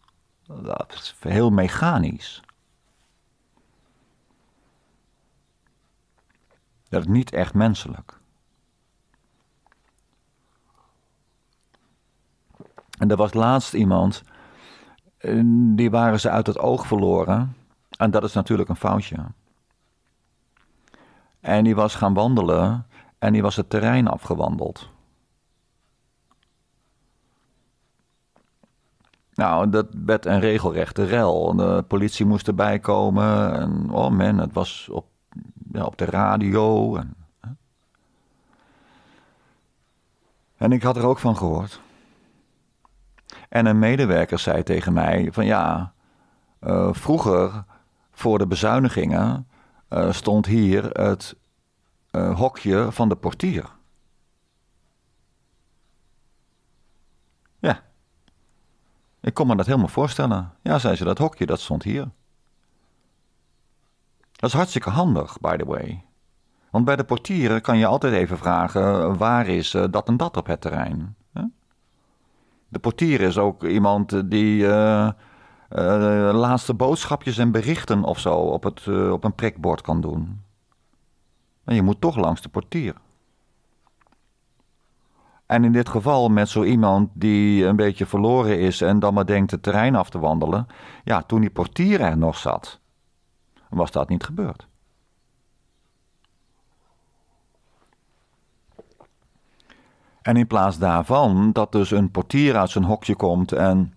dat is heel mechanisch. Dat is niet echt menselijk. En er was laatst iemand die waren ze uit het oog verloren. En dat is natuurlijk een foutje. En die was gaan wandelen en die was het terrein afgewandeld. Nou, dat werd een regelrechte rel. De politie moest erbij komen. En, oh man, het was op, ja, op de radio. En, en ik had er ook van gehoord. En een medewerker zei tegen mij van ja, eh, vroeger voor de bezuinigingen eh, stond hier het eh, hokje van de portier. Ja. Ik kon me dat helemaal voorstellen. Ja, zei ze, dat hokje dat stond hier. Dat is hartstikke handig, by the way. Want bij de portieren kan je altijd even vragen: waar is dat en dat op het terrein? De portier is ook iemand eh, die eh, eh, laatste boodschapjes en berichten of zo op, het, op een prikbord kan doen. Maar je moet toch langs de portier. En in dit geval met zo iemand die een beetje verloren is en dan maar denkt het terrein af te wandelen. Ja, toen die portier er nog zat, was dat niet gebeurd. En in plaats daarvan dat dus een portier uit zijn hokje komt en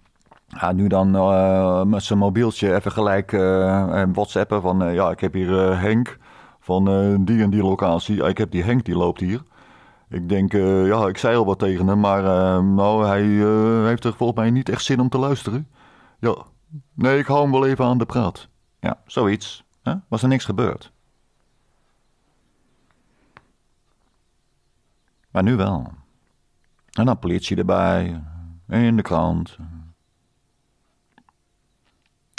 ja, nu dan eh, met zijn mobieltje even gelijk uh, whatsappen van ja, ik heb hier Henk van die en die locatie. ik heb die Henk, die loopt hier. Ik denk, ja, ik zei al wat tegen hem, maar nou, hij heeft er volgens mij niet echt zin om te luisteren. Ja, nee, ik hou hem wel even aan de praat. Ja, zoiets. Hè? Was er niks gebeurd. Maar nu wel. En dan politie erbij. In de krant.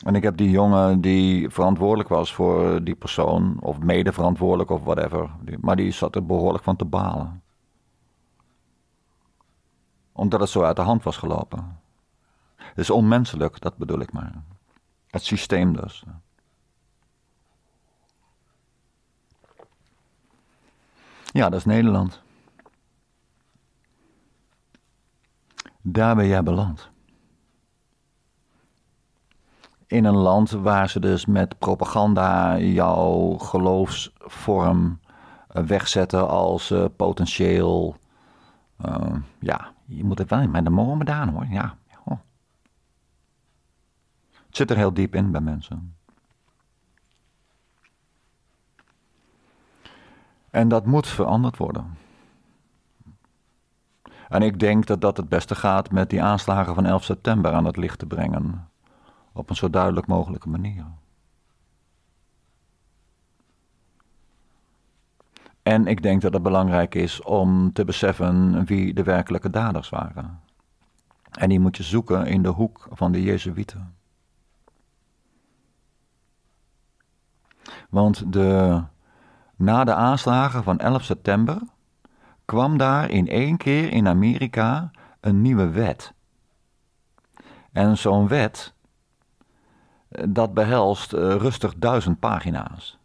En ik heb die jongen die verantwoordelijk was voor die persoon, of mede verantwoordelijk of whatever, maar die zat er behoorlijk van te balen. Omdat het zo uit de hand was gelopen. Het is onmenselijk, dat bedoel ik maar. Het systeem dus. Ja, dat is Nederland. daar ben jij beland. In een land waar ze dus met propaganda jouw geloofsvorm eh, wegzetten als eh, potentieel. Eh, ja, je moet het wel in de mormedaan hoor. Ja. Het zit er heel diep in bij mensen. En dat moet veranderd worden. En ik denk dat dat het beste gaat met die aanslagen van 11 september aan het licht te brengen. Op een zo duidelijk mogelijke manier. En ik denk dat het belangrijk is om te beseffen wie de werkelijke daders waren. En die moet je zoeken in de hoek van de Jezuïeten. Want de, na de aanslagen van 11 september kwam daar in één keer in Amerika een nieuwe wet. En zo'n wet, eh, dat behelst eh, rustig duizend pagina's.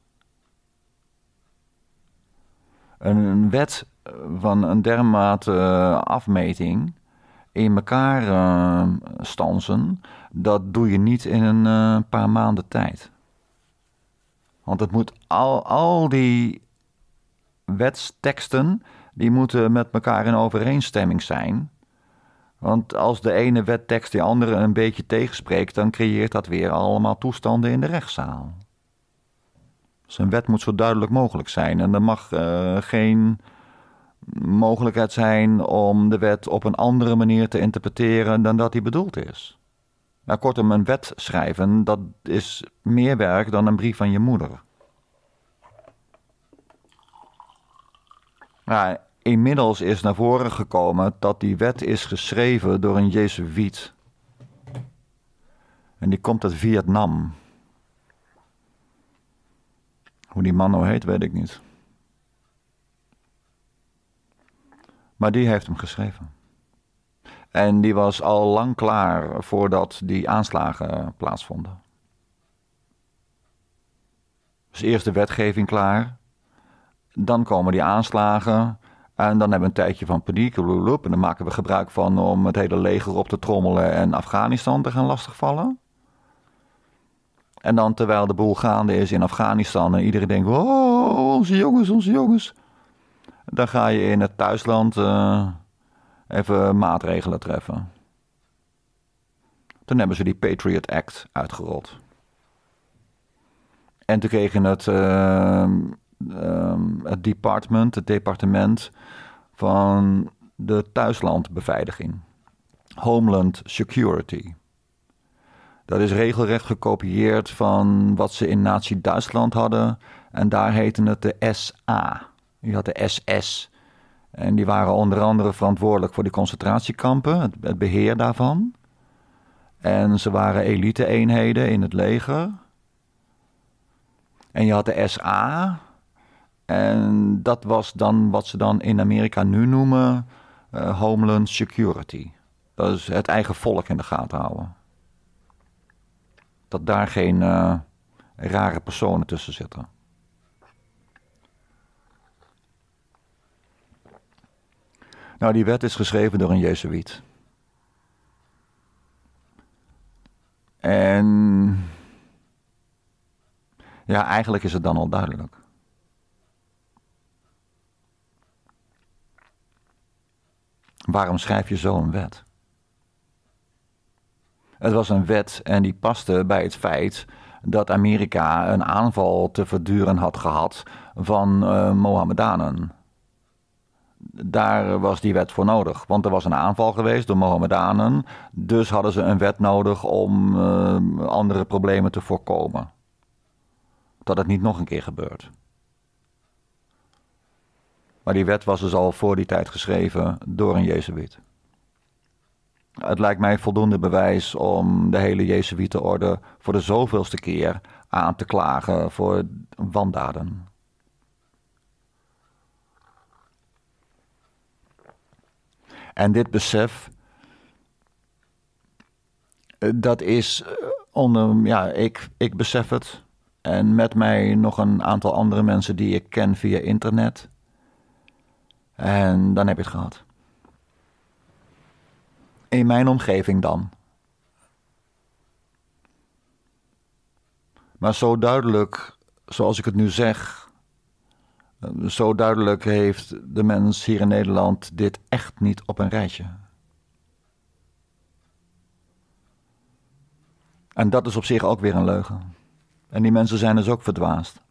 Een wet eh, van een dermate afmeting in elkaar stansen, dat doe je niet in een paar maanden tijd. Want het moet al, al die wetsteksten, die moeten met elkaar in overeenstemming zijn. Want als de ene wettekst de andere een beetje tegenspreekt, dan creëert dat weer allemaal toestanden in de rechtszaal. Zijn dus wet moet zo duidelijk mogelijk zijn en er mag eh, geen mogelijkheid zijn om de wet op een andere manier te interpreteren dan dat die bedoeld is. Nou, kortom, een wet schrijven, dat is meer werk dan een brief van je moeder. Ja inmiddels is naar voren gekomen dat die wet is geschreven door een Jezuïet. En die komt uit Vietnam. Hoe die man nou heet, weet ik niet. Maar die heeft hem geschreven. En die was al lang klaar voordat die aanslagen plaatsvonden. Dus eerst de wetgeving klaar. Dan komen die aanslagen. En dan hebben we een tijdje van paniek. en dan maken we gebruik van om het hele leger op te trommelen en Afghanistan te gaan lastigvallen. En dan terwijl de boel gaande is in Afghanistan en iedereen denkt: oh, onze jongens, onze jongens. Dan ga je in het thuisland uh, even maatregelen treffen. Toen hebben ze die Patriot Act uitgerold. En toen kregen het eh, Ehm, het department, het departement van de thuislandbeveiliging. Homeland Security. Dat is regelrecht gekopieerd van wat ze in Nazi-Duitsland hadden. En daar heette het de SA. Je had de SS. En die waren onder andere verantwoordelijk voor de concentratiekampen, het, het beheer daarvan. En ze waren elite-eenheden in het leger. En je had de SA, en dat was dan wat ze dan in Amerika nu noemen uh, Homeland Security. Dat is het eigen volk in de gaten houden. Dat daar geen eh, rare personen tussen zitten. Nou, die wet is geschreven door een Jezuïet. En ja, eigenlijk is het dan al duidelijk. Waarom schrijf je zo'n wet? Het was een wet en die paste bij het feit dat Amerika een aanval te verduren had gehad van uh, Mohammedanen. Daar was die wet voor nodig, want er was een aanval geweest door Mohammedanen, dus hadden ze een wet nodig om eh, andere problemen te voorkomen. Dat het niet nog een keer gebeurt. Maar die wet was dus al voor die tijd geschreven door een Jezuïet. Het lijkt mij voldoende bewijs om de hele Jezuïetenorde voor de zoveelste keer aan te klagen voor wandaden. En dit besef, dat is eh, onder, ja, ik, ik besef het. En met mij nog een aantal andere mensen die ik ken via internet. En dan heb je het gehad. In mijn omgeving dan. Maar zo duidelijk, zoals ik het nu zeg, eh, zo duidelijk heeft de mens hier in Nederland dit echt niet op een rijtje. En dat is op zich ook weer een leugen. En die mensen zijn dus ook verdwaasd.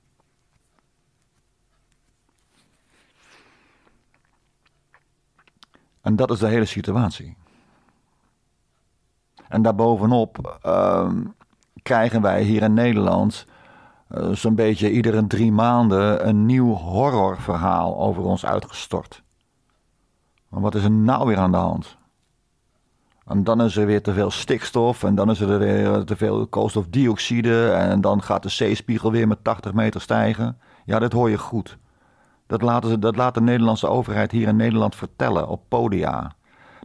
En dat is de hele situatie. En daarbovenop uh, krijgen wij hier in Nederland eh, zo'n beetje iedere drie maanden een nieuw horrorverhaal over ons uitgestort. wat is er nou weer aan de hand? En dan is er weer te veel stikstof en dan is er weer te veel koolstofdioxide en dan gaat de zeespiegel weer met 80 meter stijgen. Ja, dat hoor je goed. Dat, laten ze, dat laat de Nederlandse overheid hier in Nederland vertellen op podia.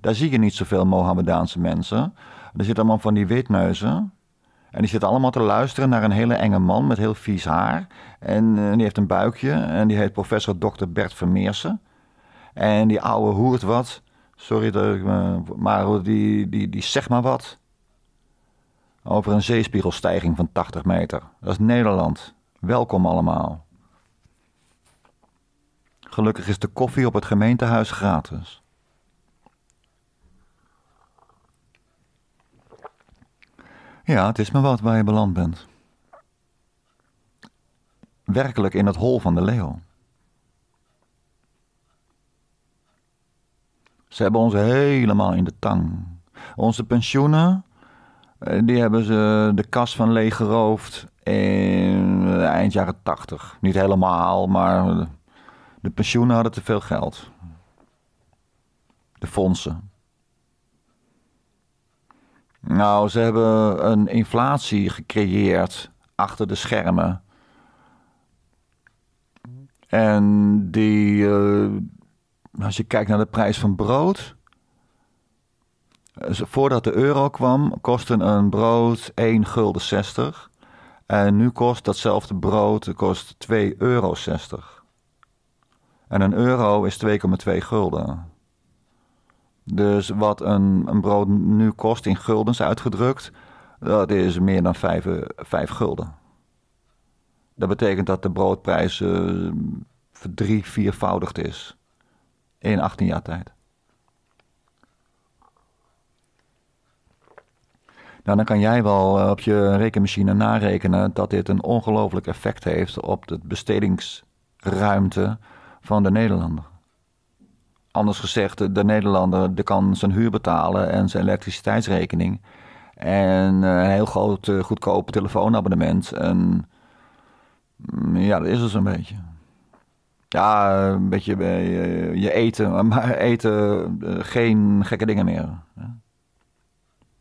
Daar zie je niet zoveel Mohammedaanse mensen. Er zitten allemaal van die witneuzen. En die zitten allemaal te luisteren naar een hele enge man met heel vies haar. En, eh, die heeft een buikje en die heet professor dokter Bert Vermeersen. En die oude hoort wat. Sorry, dat, maar die, die, die zegt maar wat. Over een zeespiegelstijging van 80 meter. Dat is Nederland. Welkom allemaal. Gelukkig is de koffie op het gemeentehuis gratis. Ja, het is me wat waar je beland bent. Werkelijk in het hol van de leeuw. Ze hebben ons helemaal in de tang. Onze pensioenen, eh, die hebben ze de kas van leeg geroofd in eh, eind jaren tachtig. Niet helemaal, maar de pensioenen hadden te veel geld. De fondsen. Nou, ze hebben een inflatie gecreëerd achter de schermen. En die, eh, als je kijkt naar de prijs van brood. Eh, voordat de euro kwam, kostte een brood 1 gulden 60. En nu kost datzelfde brood kost 2,60 euro. 60. En een euro is 2,2 gulden. Dus wat een, een, brood nu kost in guldens uitgedrukt, dat is meer dan 5, 5 eh, gulden. Dat betekent dat de broodprijs uh, eh, drie, viervoudigd is in 18 jaar tijd. Nou, dan kan jij wel eh, op je rekenmachine narekenen dat dit een ongelooflijk effect heeft op de bestedingsruimte van de Nederlander. Anders gezegd, de Nederlander kan zijn huur betalen en zijn elektriciteitsrekening. En eh, een heel groot, eh, goedkoop telefoonabonnement. En mm, ja, dat is het zo'n beetje. Ja, een beetje bij eh, je eten, maar eten geen gekke dingen meer.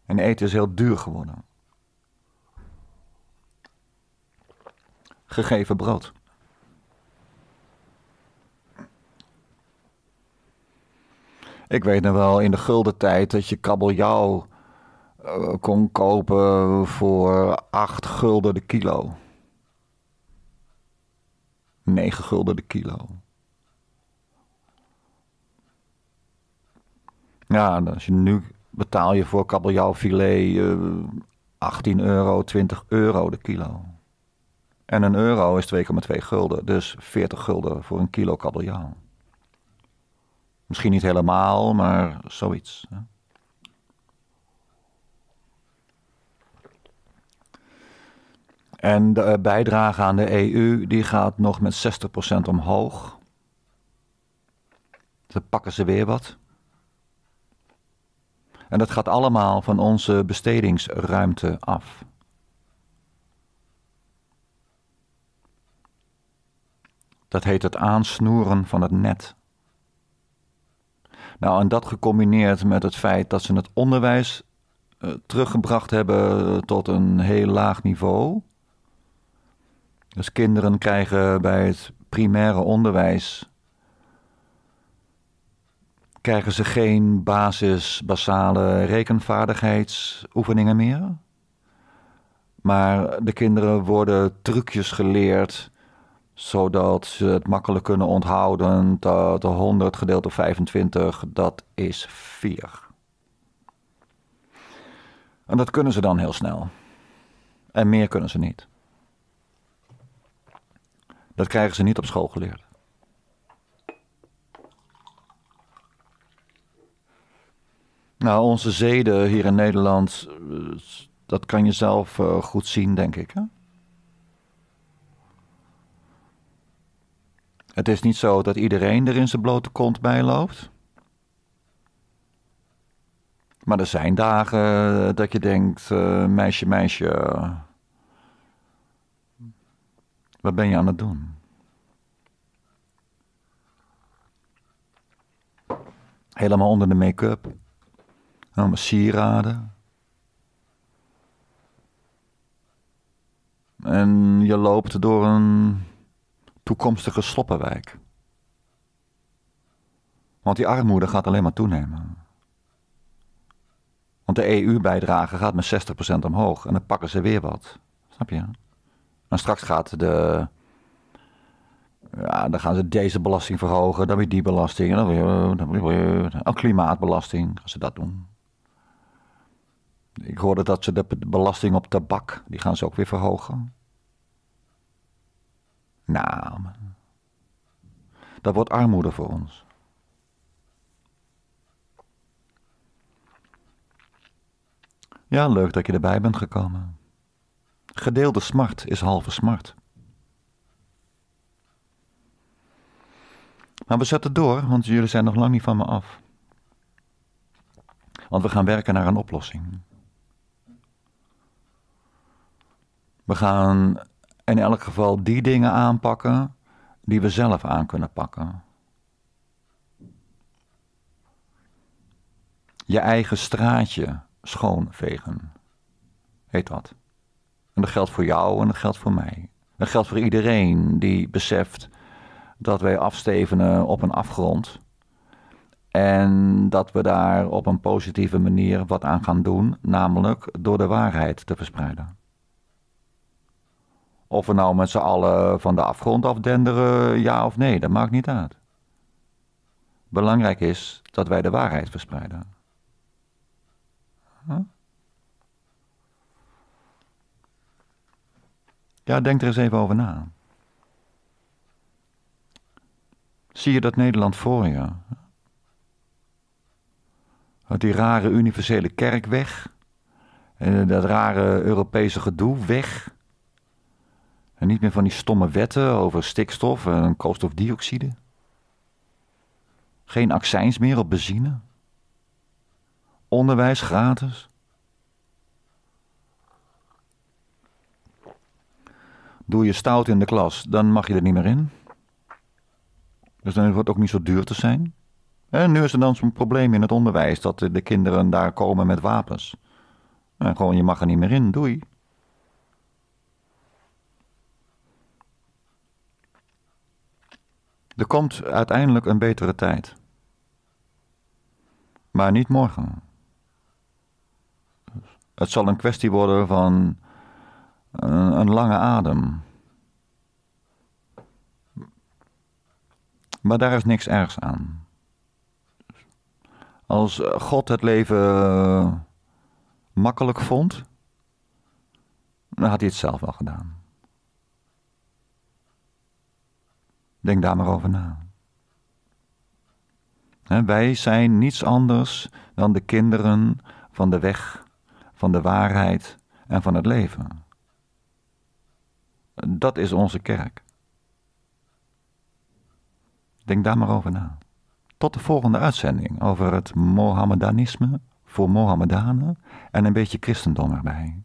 En eten is heel duur geworden. Gegeven brood. Ik weet nog wel in de gulden tijd dat je kabeljauw eh, kon kopen voor 8 gulden de kilo. 9 gulden de kilo. Ja, als je nu betaal je voor kabeljauwfilet uh, eh, 18 euro, 20 euro de kilo. En een euro is 2,2 gulden, dus 40 gulden voor een kilo kabeljauw. Misschien niet helemaal, maar zoiets. Hè. En de eh, bijdrage aan de EU die gaat nog met 60% omhoog. Ze pakken ze weer wat. En dat gaat allemaal van onze bestedingsruimte af. Dat heet het aansnoeren van het net. Nou, en dat gecombineerd met het feit dat ze het onderwijs eh, teruggebracht hebben eh, tot een heel laag niveau. Dus kinderen krijgen bij het primaire onderwijs krijgen ze geen basis, basale rekenvaardigheidsoefeningen meer. Maar de kinderen worden trucjes geleerd zodat ze het makkelijk kunnen onthouden dat 100 gedeeld door 25, dat is 4. En dat kunnen ze dan heel snel. En meer kunnen ze niet. Dat krijgen ze niet op school geleerd. Nou, onze zeden hier in Nederland, eh, dat kan je zelf eh, goed zien, denk ik. Hè? Het is niet zo dat iedereen er in zijn blote kont bij loopt. Maar er zijn dagen eh, dat je denkt: eh, meisje, meisje, wat ben je aan het doen? Helemaal onder de make-up, helemaal sieraden. En je loopt door een toekomstige sloppenwijk. Want die armoede gaat alleen maar toenemen. Want de EU-bijdrage gaat met 60% omhoog en dan pakken ze weer wat. Snap je? En straks gaat de. Ja, dan gaan ze deze belasting verhogen, dan weer die belasting, en dan weer. Dan klimaatbelasting, als ze dat doen. Ik hoorde dat ze de belasting op tabak, die gaan ze ook weer verhogen. Nou, dat wordt armoede voor ons. Ja, leuk dat je erbij bent gekomen. Gedeelde smart is halve smart. Maar we zetten door, want jullie zijn nog lang niet van me af. Want we gaan werken naar een oplossing. We gaan in elk geval die dingen aanpakken die we zelf aan kunnen pakken. Je eigen straatje schoonvegen, heet wat? En dat geldt voor jou en dat geldt voor mij. Dat geldt voor iedereen die beseft dat wij afstevenen op een afgrond. En dat we daar op een positieve manier wat aan gaan doen, namelijk door de waarheid te verspreiden. Of we nou met z'n allen van de afgrond afdenderen, ja of nee, dat maakt niet uit. Belangrijk is dat wij de waarheid verspreiden. Ja, denk er eens even over na. Zie je dat Nederland voor je? die rare universele kerk weg. En eh, dat rare Europese gedoe weg. En niet meer van die stomme wetten over stikstof en koolstofdioxide. Geen accijns meer op benzine. Onderwijs gratis. Doe je stout in de klas, dan mag je er niet meer in. Dus dan wordt het ook niet zo duur te zijn. En nu is er dan zo'n probleem in het onderwijs dat de kinderen daar komen met wapens. En gewoon, je mag er niet meer in, doei. Er komt uiteindelijk een betere tijd. Maar niet morgen. Het zal een kwestie worden van een, lange adem. Maar daar is niks ergs aan. Als God het leven eh, makkelijk vond, dan had hij het zelf al gedaan. Denk daar maar over na. wij zijn niets anders dan de kinderen van de weg, van de waarheid en van het leven. Dat is onze kerk. Denk daar maar over na. Tot de volgende uitzending over het Mohammedanisme voor Mohammedanen en een beetje christendom erbij.